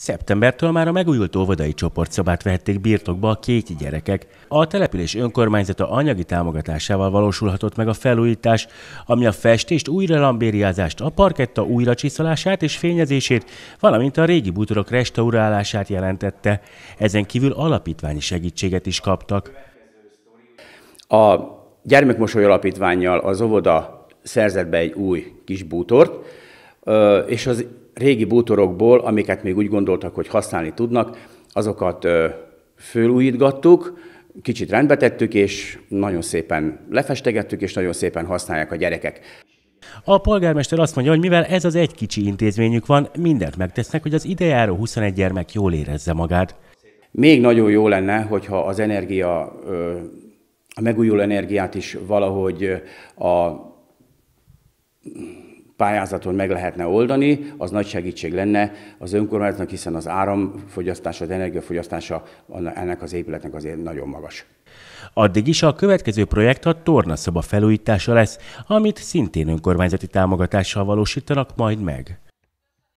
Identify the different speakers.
Speaker 1: Szeptembertől már a megújult óvodai csoportszobát vehették birtokba a két gyerekek. A település önkormányzata anyagi támogatásával valósulhatott meg a felújítás, ami a festést, újra lambériázást, a parketta újracsiszolását és fényezését, valamint a régi bútorok restaurálását jelentette. Ezen kívül alapítványi segítséget is kaptak.
Speaker 2: A gyermekmosoly alapítványjal az óvoda szerzett be egy új kis bútort, és az régi bútorokból, amiket még úgy gondoltak, hogy használni tudnak, azokat fölújítgattuk, kicsit rendbe tettük, és nagyon szépen lefestegettük, és nagyon szépen használják a gyerekek.
Speaker 1: A polgármester azt mondja, hogy mivel ez az egy kicsi intézményük van, mindent megtesznek, hogy az idejáró 21 gyermek jól érezze magát.
Speaker 2: Még nagyon jó lenne, hogyha az energia, a megújuló energiát is valahogy a pályázaton meg lehetne oldani, az nagy segítség lenne az önkormányzatnak, hiszen az áramfogyasztása, az energiafogyasztása ennek az épületnek azért nagyon magas.
Speaker 1: Addig is a következő projekt a tornaszoba felújítása lesz, amit szintén önkormányzati támogatással valósítanak majd meg.